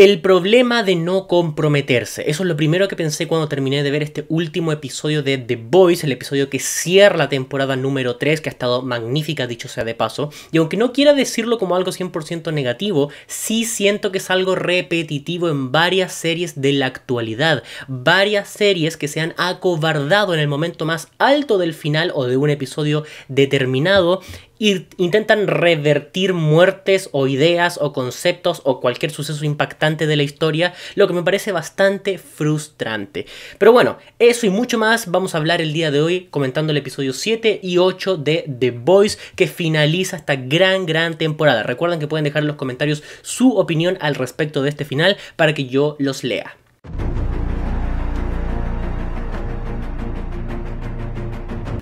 El problema de no comprometerse. Eso es lo primero que pensé cuando terminé de ver este último episodio de The Voice, el episodio que cierra la temporada número 3, que ha estado magnífica, dicho sea de paso. Y aunque no quiera decirlo como algo 100% negativo, sí siento que es algo repetitivo en varias series de la actualidad. Varias series que se han acobardado en el momento más alto del final o de un episodio determinado intentan revertir muertes o ideas o conceptos o cualquier suceso impactante de la historia, lo que me parece bastante frustrante. Pero bueno, eso y mucho más vamos a hablar el día de hoy comentando el episodio 7 y 8 de The Voice que finaliza esta gran, gran temporada. Recuerden que pueden dejar en los comentarios su opinión al respecto de este final para que yo los lea.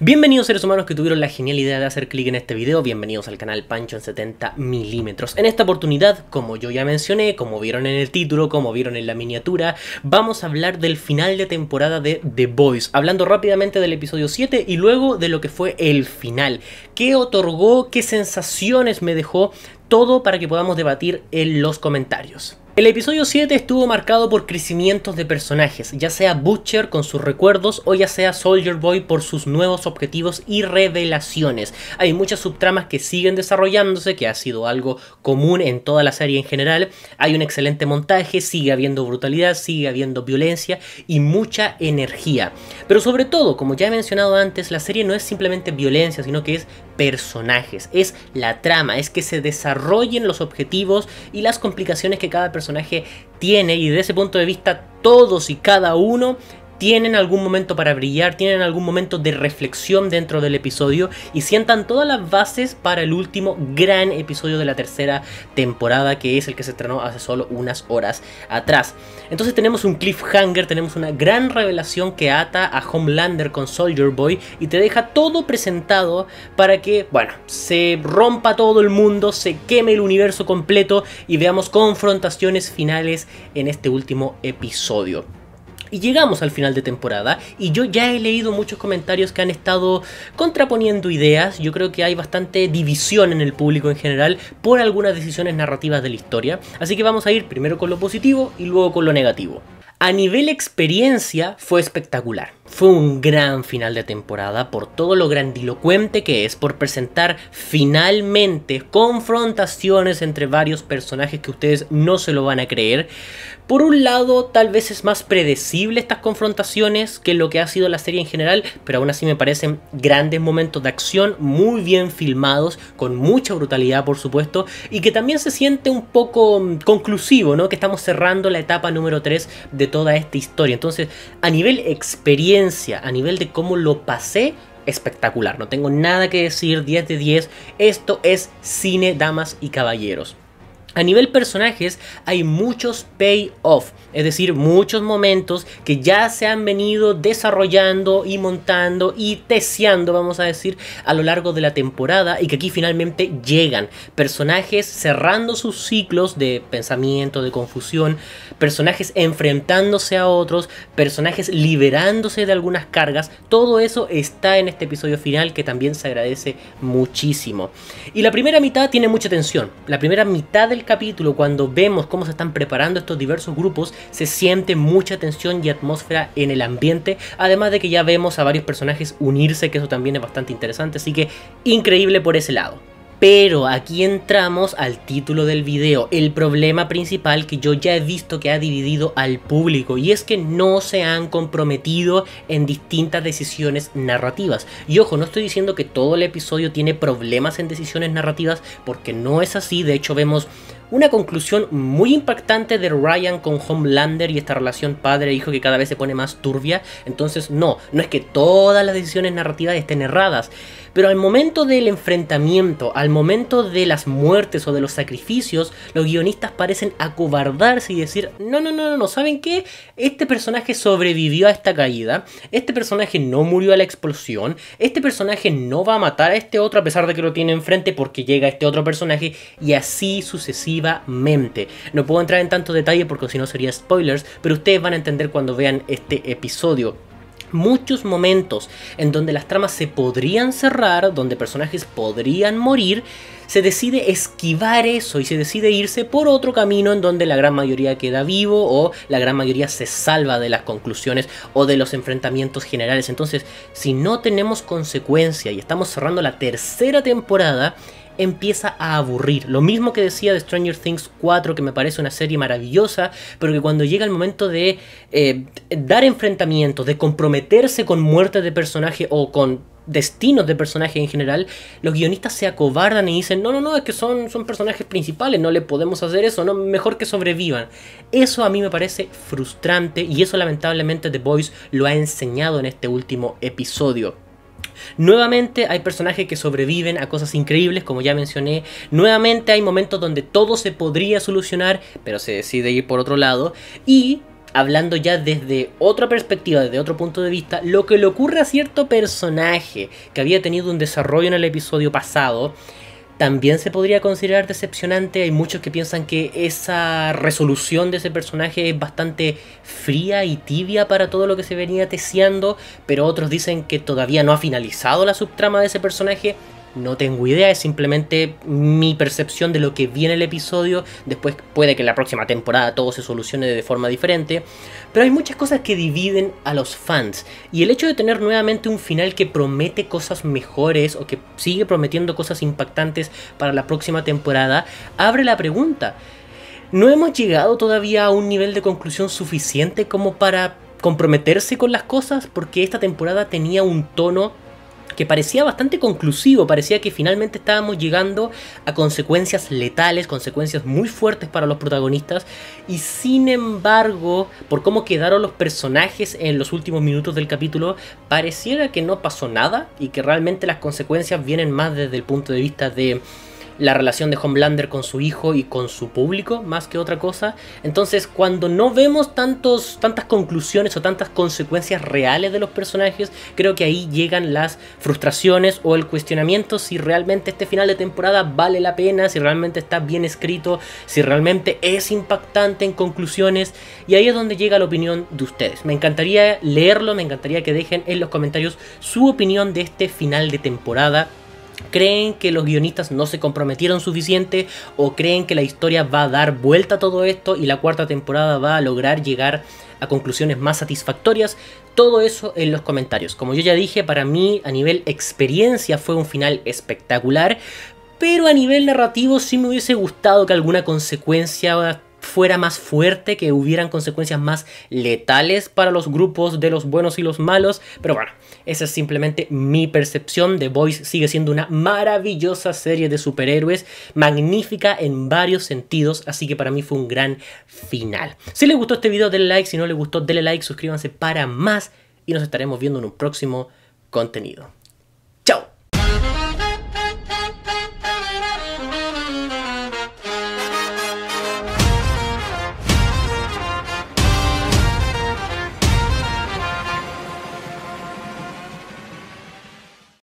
Bienvenidos seres humanos que tuvieron la genial idea de hacer clic en este video, bienvenidos al canal Pancho en 70 milímetros. En esta oportunidad, como yo ya mencioné, como vieron en el título, como vieron en la miniatura, vamos a hablar del final de temporada de The Boys, hablando rápidamente del episodio 7 y luego de lo que fue el final. ¿Qué otorgó? ¿Qué sensaciones me dejó? Todo para que podamos debatir en los comentarios. El episodio 7 estuvo marcado por crecimientos de personajes, ya sea Butcher con sus recuerdos o ya sea Soldier Boy por sus nuevos objetivos y revelaciones. Hay muchas subtramas que siguen desarrollándose, que ha sido algo común en toda la serie en general. Hay un excelente montaje, sigue habiendo brutalidad, sigue habiendo violencia y mucha energía. Pero sobre todo, como ya he mencionado antes, la serie no es simplemente violencia, sino que es personajes, es la trama, es que se desarrollen los objetivos y las complicaciones que cada persona tiene y de ese punto de vista todos y cada uno tienen algún momento para brillar, tienen algún momento de reflexión dentro del episodio y sientan todas las bases para el último gran episodio de la tercera temporada que es el que se estrenó hace solo unas horas atrás. Entonces tenemos un cliffhanger, tenemos una gran revelación que ata a Homelander con Soldier Boy y te deja todo presentado para que, bueno, se rompa todo el mundo, se queme el universo completo y veamos confrontaciones finales en este último episodio. Y llegamos al final de temporada y yo ya he leído muchos comentarios que han estado contraponiendo ideas. Yo creo que hay bastante división en el público en general por algunas decisiones narrativas de la historia. Así que vamos a ir primero con lo positivo y luego con lo negativo. A nivel experiencia fue espectacular. Fue un gran final de temporada por todo lo grandilocuente que es, por presentar finalmente confrontaciones entre varios personajes que ustedes no se lo van a creer. Por un lado, tal vez es más predecible estas confrontaciones que lo que ha sido la serie en general, pero aún así me parecen grandes momentos de acción, muy bien filmados, con mucha brutalidad por supuesto, y que también se siente un poco mm, conclusivo, ¿no? Que estamos cerrando la etapa número 3 de toda esta historia. Entonces, a nivel experiencia, a nivel de cómo lo pasé, espectacular. No tengo nada que decir, 10 de 10. Esto es cine, damas y caballeros. A nivel personajes hay muchos payoff, es decir, muchos momentos que ya se han venido desarrollando y montando y teseando, vamos a decir, a lo largo de la temporada y que aquí finalmente llegan. Personajes cerrando sus ciclos de pensamiento, de confusión, personajes enfrentándose a otros, personajes liberándose de algunas cargas, todo eso está en este episodio final que también se agradece muchísimo. Y la primera mitad tiene mucha tensión, la primera mitad del capítulo, cuando vemos cómo se están preparando estos diversos grupos, se siente mucha tensión y atmósfera en el ambiente, además de que ya vemos a varios personajes unirse, que eso también es bastante interesante, así que increíble por ese lado. Pero aquí entramos al título del video, el problema principal que yo ya he visto que ha dividido al público y es que no se han comprometido en distintas decisiones narrativas. Y ojo, no estoy diciendo que todo el episodio tiene problemas en decisiones narrativas porque no es así, de hecho vemos una conclusión muy impactante de Ryan con Homelander y esta relación padre-hijo que cada vez se pone más turbia. Entonces, no, no es que todas las decisiones narrativas estén erradas, pero al momento del enfrentamiento, al momento de las muertes o de los sacrificios, los guionistas parecen acobardarse y decir, no, no, no, no, no, ¿saben qué? Este personaje sobrevivió a esta caída, este personaje no murió a la explosión, este personaje no va a matar a este otro a pesar de que lo tiene enfrente porque llega este otro personaje y así sucesivamente no puedo entrar en tanto detalle porque si no sería spoilers, pero ustedes van a entender cuando vean este episodio muchos momentos en donde las tramas se podrían cerrar, donde personajes podrían morir, se decide esquivar eso y se decide irse por otro camino en donde la gran mayoría queda vivo o la gran mayoría se salva de las conclusiones o de los enfrentamientos generales. Entonces, si no tenemos consecuencia y estamos cerrando la tercera temporada, empieza a aburrir. Lo mismo que decía de Stranger Things 4, que me parece una serie maravillosa, pero que cuando llega el momento de eh, dar enfrentamientos, de comprometerse con muertes de personaje o con destinos de personajes en general, los guionistas se acobardan y dicen, no, no, no, es que son, son personajes principales, no le podemos hacer eso, no, mejor que sobrevivan. Eso a mí me parece frustrante y eso lamentablemente The Voice lo ha enseñado en este último episodio. Nuevamente hay personajes que sobreviven a cosas increíbles, como ya mencioné. Nuevamente hay momentos donde todo se podría solucionar, pero se decide ir por otro lado. Y hablando ya desde otra perspectiva, desde otro punto de vista, lo que le ocurre a cierto personaje que había tenido un desarrollo en el episodio pasado también se podría considerar decepcionante. Hay muchos que piensan que esa resolución de ese personaje es bastante fría y tibia para todo lo que se venía teseando, pero otros dicen que todavía no ha finalizado la subtrama de ese personaje no tengo idea, es simplemente mi percepción de lo que viene el episodio. Después puede que la próxima temporada todo se solucione de forma diferente. Pero hay muchas cosas que dividen a los fans. Y el hecho de tener nuevamente un final que promete cosas mejores o que sigue prometiendo cosas impactantes para la próxima temporada, abre la pregunta. ¿No hemos llegado todavía a un nivel de conclusión suficiente como para comprometerse con las cosas? Porque esta temporada tenía un tono que parecía bastante conclusivo, parecía que finalmente estábamos llegando a consecuencias letales, consecuencias muy fuertes para los protagonistas, y sin embargo, por cómo quedaron los personajes en los últimos minutos del capítulo, pareciera que no pasó nada y que realmente las consecuencias vienen más desde el punto de vista de la relación de Homelander con su hijo y con su público, más que otra cosa. Entonces, cuando no vemos tantos, tantas conclusiones o tantas consecuencias reales de los personajes, creo que ahí llegan las frustraciones o el cuestionamiento si realmente este final de temporada vale la pena, si realmente está bien escrito, si realmente es impactante en conclusiones. Y ahí es donde llega la opinión de ustedes. Me encantaría leerlo, me encantaría que dejen en los comentarios su opinión de este final de temporada. ¿Creen que los guionistas no se comprometieron suficiente o creen que la historia va a dar vuelta a todo esto y la cuarta temporada va a lograr llegar a conclusiones más satisfactorias? Todo eso en los comentarios. Como yo ya dije, para mí a nivel experiencia fue un final espectacular, pero a nivel narrativo sí me hubiese gustado que alguna consecuencia fuera más fuerte, que hubieran consecuencias más letales para los grupos de los buenos y los malos, pero bueno, esa es simplemente mi percepción. de Boys sigue siendo una maravillosa serie de superhéroes, magnífica en varios sentidos, así que para mí fue un gran final. Si les gustó este video, denle like, si no les gustó, denle like, suscríbanse para más y nos estaremos viendo en un próximo contenido.